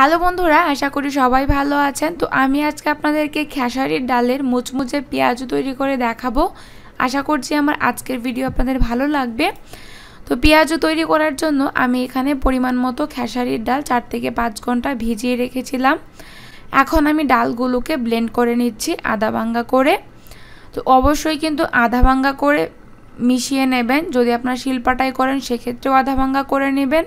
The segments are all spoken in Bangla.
হ্যালো বন্ধুরা আশা করি সবাই ভালো আছেন তো আমি আজকে আপনাদেরকে খেসারির ডালের মুচমুচে পেঁয়াজ তৈরি করে দেখাবো আশা করছি আমার আজকের ভিডিও আপনাদের ভালো লাগবে তো পেঁয়াজ তৈরি করার জন্য আমি এখানে পরিমাণ মতো খেসারির ডাল চার থেকে পাঁচ ঘন্টা ভিজিয়ে রেখেছিলাম এখন আমি ডালগুলোকে ব্লেন্ড করে নিচ্ছি আদা ভাঙ্গা করে তো অবশ্যই কিন্তু আধা ভাঙ্গা করে মিশিয়ে নেবেন যদি আপনার শিলপাটায় করেন সেক্ষেত্রেও আধা ভাঙ্গা করে নেবেন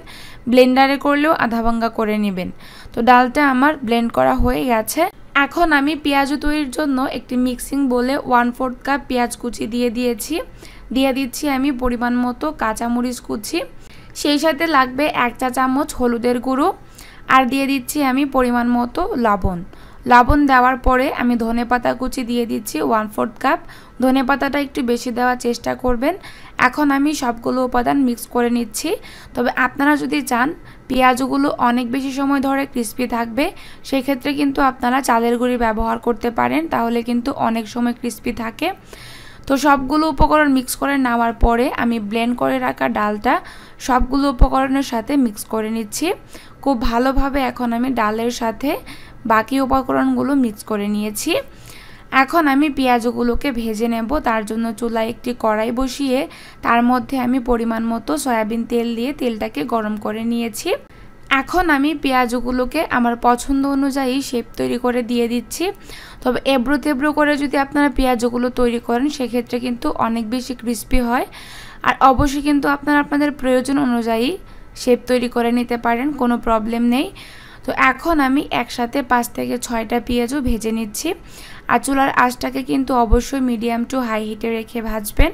ব্লেন্ডারে করলেও আধা ভাঙ্গা করে নেবেন তো ডালটা আমার ব্লেন্ড করা হয়ে গেছে এখন আমি পেঁয়াজ তৈরির জন্য একটি মিক্সিং বলে ওয়ান ফোর্থ কাপ পেঁয়াজ কুচি দিয়ে দিয়েছি দিয়ে দিচ্ছি আমি পরিমাণ মতো কাঁচামরিচ কুচি সেই সাথে লাগবে এক চা চামচ হলুদের গুঁড়ো আর দিয়ে দিচ্ছি আমি পরিমাণ মতো লবণ লাবণ দেওয়ার পরে আমি ধনে পাতা কুচি দিয়ে দিচ্ছি ওয়ান ফোর্থ কাপ ধনে পাতাটা একটু বেশি দেওয়ার চেষ্টা করবেন এখন আমি সবগুলো উপাদান মিক্স করে নিচ্ছি তবে আপনারা যদি চান পেঁয়াজগুলো অনেক বেশি সময় ধরে ক্রিস্পি থাকবে সেক্ষেত্রে কিন্তু আপনারা চালের গুঁড়ি ব্যবহার করতে পারেন তাহলে কিন্তু অনেক সময় ক্রিস্পি থাকে তো সবগুলো উপকরণ মিক্স করে নেওয়ার পরে আমি ব্লেন্ড করে রাখা ডালটা সবগুলো উপকরণের সাথে মিক্স করে নিচ্ছি খুব ভালোভাবে এখন আমি ডালের সাথে বাকি উপকরণগুলো মিক্স করে নিয়েছি এখন আমি পেঁয়াজগুলোকে ভেজে নেব তার জন্য চুলায় একটি কড়াই বসিয়ে তার মধ্যে আমি পরিমাণ মতো সয়াবিন তেল দিয়ে তেলটাকে গরম করে নিয়েছি এখন আমি পেঁয়াজগুলোকে আমার পছন্দ অনুযায়ী শেপ তৈরি করে দিয়ে দিচ্ছি তবে এবড়ো তেবড়ো করে যদি আপনারা পেঁয়াজগুলো তৈরি করেন সেক্ষেত্রে কিন্তু অনেক বেশি ক্রিস্পি হয় আর অবশ্যই কিন্তু আপনারা আপনাদের প্রয়োজন অনুযায়ী শেপ তৈরি করে নিতে পারেন কোনো প্রবলেম নেই তো এখন আমি একসাথে পাঁচ থেকে ছয়টা পেঁয়াজও ভেজে নিচ্ছি আর চুলার আঁচটাকে কিন্তু অবশ্যই মিডিয়াম টু হাই হিটে রেখে ভাজবেন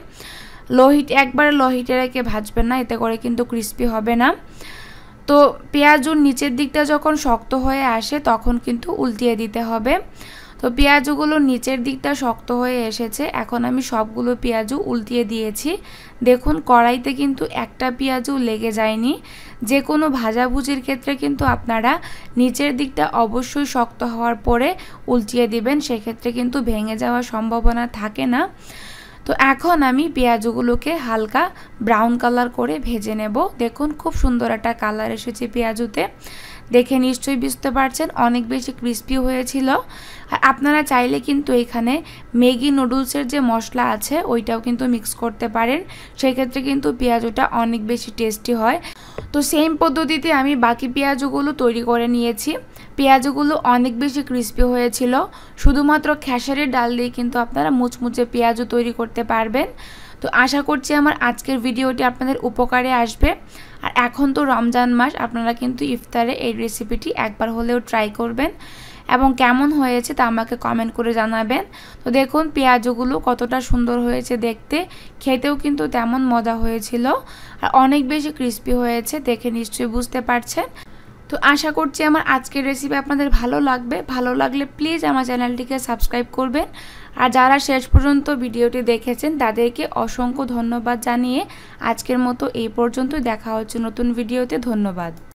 লো হিট একবারে লো হিটে রেখে ভাজবেন না এতে করে কিন্তু ক্রিস্পি হবে না তো পেঁয়াজুর নিচের দিকটা যখন শক্ত হয়ে আসে তখন কিন্তু উল্টিয়ে দিতে হবে তো পেঁয়াজগুলো নিচের দিকটা শক্ত হয়ে এসেছে এখন আমি সবগুলো পেঁয়াজও উল্টিয়ে দিয়েছি দেখুন কড়াইতে কিন্তু একটা পেঁয়াজও লেগে যায়নি যে কোনো ভাজাভুজির ক্ষেত্রে কিন্তু আপনারা নিচের দিকটা অবশ্যই শক্ত হওয়ার পরে উল্টিয়ে দিবেন সেক্ষেত্রে কিন্তু ভেঙে যাওয়ার সম্ভাবনা থাকে না তো এখন আমি পেঁয়াজগুলোকে হালকা ব্রাউন কালার করে ভেজে নেব দেখুন খুব সুন্দর একটা কালার এসেছে পেঁয়াজুতে দেখে নিশ্চয়ই বুঝতে পারছেন অনেক বেশি ক্রিস্পি হয়েছিল আর আপনারা চাইলে কিন্তু এখানে ম্যাগি নুডলসের যে মশলা আছে ওইটাও কিন্তু মিক্স করতে পারেন সেক্ষেত্রে কিন্তু পেঁয়াজটা অনেক বেশি টেস্টি হয় তো সেম পদ্ধতিতে আমি বাকি পেঁয়াজগুলো তৈরি করে নিয়েছি পেঁয়াজগুলো অনেক বেশি ক্রিস্পি হয়েছিল শুধুমাত্র খেসারের ডাল দিয়ে কিন্তু আপনারা মুচমুচে পেঁয়াজও তৈরি করতে পারবেন তো আশা করছি আমার আজকের ভিডিওটি আপনাদের উপকারে আসবে আর এখন তো রমজান মাস আপনারা কিন্তু ইফতারে এই রেসিপিটি একবার হলেও ট্রাই করবেন এবং কেমন হয়েছে তা আমাকে কমেন্ট করে জানাবেন তো দেখুন পেঁয়াজগুলো কতটা সুন্দর হয়েছে দেখতে খেতেও কিন্তু তেমন মজা হয়েছিল আর অনেক বেশি ক্রিস্পি হয়েছে দেখে নিশ্চয়ই বুঝতে পারছেন তো আশা করছি আমার আজকের রেসিপি আপনাদের ভালো লাগবে ভালো লাগলে প্লিজ আমার চ্যানেলটিকে সাবস্ক্রাইব করবেন আর যারা শেষ পর্যন্ত ভিডিওটি দেখেছেন তাদেরকে অসংখ্য ধন্যবাদ জানিয়ে আজকের মতো এই পর্যন্ত দেখা হচ্ছে নতুন ভিডিওতে ধন্যবাদ